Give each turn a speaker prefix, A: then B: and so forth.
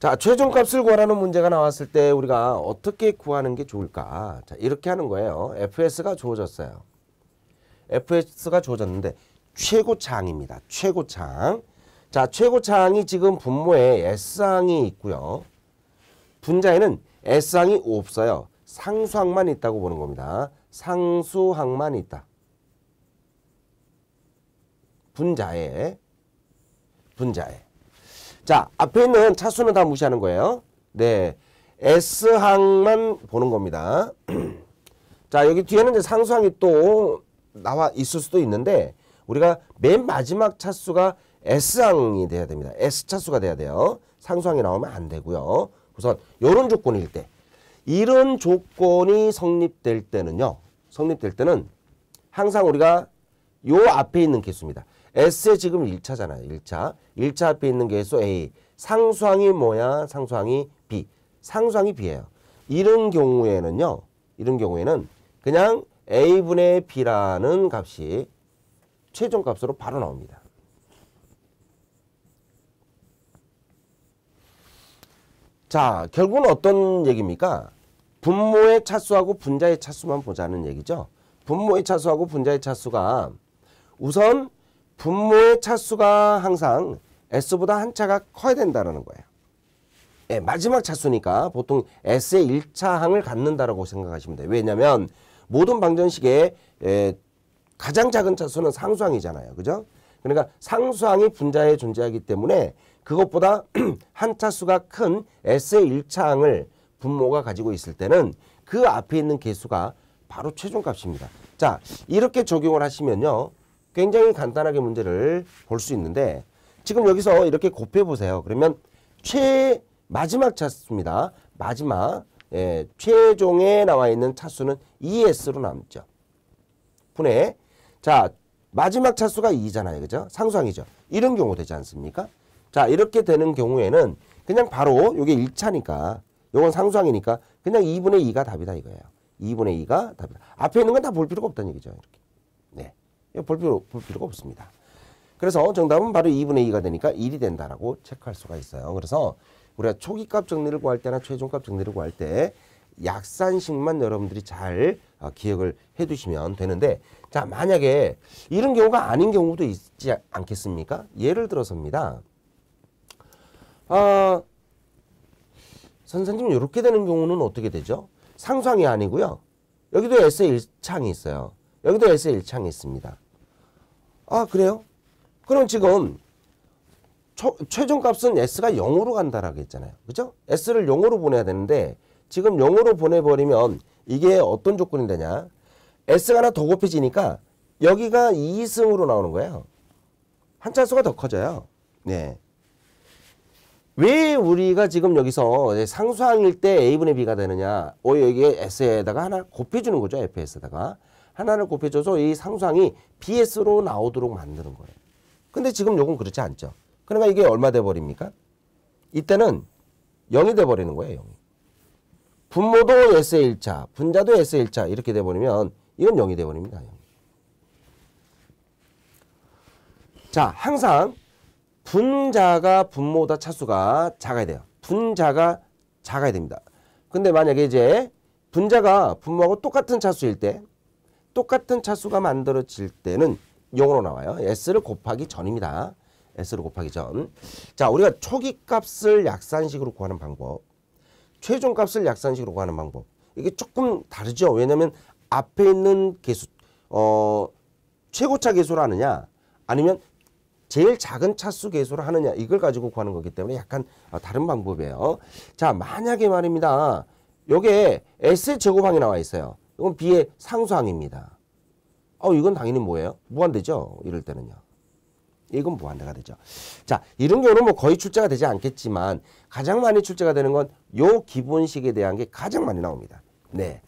A: 자, 최종값을 구하라는 문제가 나왔을 때 우리가 어떻게 구하는 게 좋을까? 자, 이렇게 하는 거예요. FS가 주어졌어요. FS가 주어졌는데 최고차입니다최고차 자, 최고차이 지금 분모에 S항이 있고요. 분자에는 S항이 없어요. 상수항만 있다고 보는 겁니다. 상수항만 있다. 분자에 분자에 자, 앞에 있는 차수는 다 무시하는 거예요. 네. S항만 보는 겁니다. 자, 여기 뒤에는 이제 상수항이 또 나와 있을 수도 있는데 우리가 맨 마지막 차수가 S항이 돼야 됩니다. S 차수가 돼야 돼요. 상수항이 나오면 안 되고요. 우선 이런 조건일 때 이런 조건이 성립될 때는요. 성립될 때는 항상 우리가 요 앞에 있는 개수입니다. S에 지금 1차잖아요. 1차. 1차 앞에 있는 개수 A. 상수항이 뭐야? 상수항이 B. 상수항이 B예요. 이런 경우에는요. 이런 경우에는 그냥 A분의 B라는 값이 최종값으로 바로 나옵니다. 자, 결국은 어떤 얘기입니까? 분모의 차수하고 분자의 차수만 보자는 얘기죠. 분모의 차수하고 분자의 차수가 우선 분모의 차수가 항상 S보다 한 차가 커야 된다는 거예요. 예, 마지막 차수니까 보통 S의 1차 항을 갖는다라고 생각하시면 돼요. 왜냐하면 모든 방정식의 예, 가장 작은 차수는 상수항이잖아요. 그죠? 그러니까 상수항이 분자에 존재하기 때문에 그것보다 한 차수가 큰 S의 1차 항을 분모가 가지고 있을 때는 그 앞에 있는 개수가 바로 최종값입니다. 자, 이렇게 적용을 하시면요. 굉장히 간단하게 문제를 볼 수 있는데 지금 여기서 이렇게 곱해보세요. 그러면 최 마지막 차수입니다. 마지막 예, 최종에 나와 있는 차수는 2S로 e 남죠. 분해. 자, 마지막 차수가 2잖아요. 그죠? 상수항이죠. 이런 경우 되지 않습니까? 자, 이렇게 되는 경우에는 그냥 바로 이게 1차니까 이건 상수항이니까 그냥 2분의 2가 답이다 이거예요. 2분의 2가 답이다. 앞에 있는 건 다 볼 필요가 없다는 얘기죠. 이렇게. 볼, 필요, 볼 필요가 없습니다. 그래서 정답은 바로 2분의 2가 되니까 1이 된다라고 체크할 수가 있어요. 그래서 우리가 초기값 정리를 구할 때나 최종값 정리를 구할 때 약산식만 여러분들이 잘 어, 기억을 해두시면 되는데 자 만약에 이런 경우가 아닌 경우도 있지 않겠습니까? 예를 들어서입니다. 아, 선생님 이렇게 되는 경우는 어떻게 되죠? 상상이 아니고요. 여기도 S의 1창이 있어요. 여기도 S 1창이 있습니다. 아 그래요? 그럼 지금 초, 최종값은 S가 0으로 간다라고 했잖아요. 그죠? S를 0으로 보내야 되는데 지금 0으로 보내버리면 이게 어떤 조건이 되냐. S가 하나 더 곱해지니까 여기가 2승으로 나오는 거예요. 한 차수가 더 커져요. 네. 왜 우리가 지금 여기서 상수항일 때 A분의 B가 되느냐. 어, 여기에 S에다가 하나 곱해주는 거죠. F에다가. 하나를 곱해줘서 이 상상이 bs로 나오도록 만드는 거예요. 근데 지금 요건 그렇지 않죠. 그러니까 이게 얼마 돼버립니까? 이때는 0이 돼버리는 거예요. 0이. 분모도 s 1차, 분자도 s 1차 이렇게 돼버리면 이건 0이 돼버립니다. 0. 자, 항상 분자가 분모다 차수가 작아야 돼요. 분자가 작아야 됩니다. 근데 만약에 이제 분자가 분모하고 똑같은 차수일 때 똑같은 차수가 만들어질 때는 영으로 나와요. S를 곱하기 전입니다. S를 곱하기 전. 자, 우리가 초기 값을 약산식으로 구하는 방법, 최종 값을 약산식으로 구하는 방법. 이게 조금 다르죠. 왜냐면 앞에 있는 개수, 어, 최고차 개수를 하느냐, 아니면 제일 작은 차수 개수를 하느냐, 이걸 가지고 구하는 거기 때문에 약간 어, 다른 방법이에요. 자, 만약에 말입니다. 요게 S의 제곱항이 나와 있어요. 이건 B의 상수항입니다. 어, 이건 당연히 뭐예요? 무한대죠? 이럴 때는요. 이건 무한대가 되죠. 자, 이런 경우는 뭐 거의 출제가 되지 않겠지만 가장 많이 출제가 되는 건 요 기본식에 대한 게 가장 많이 나옵니다. 네.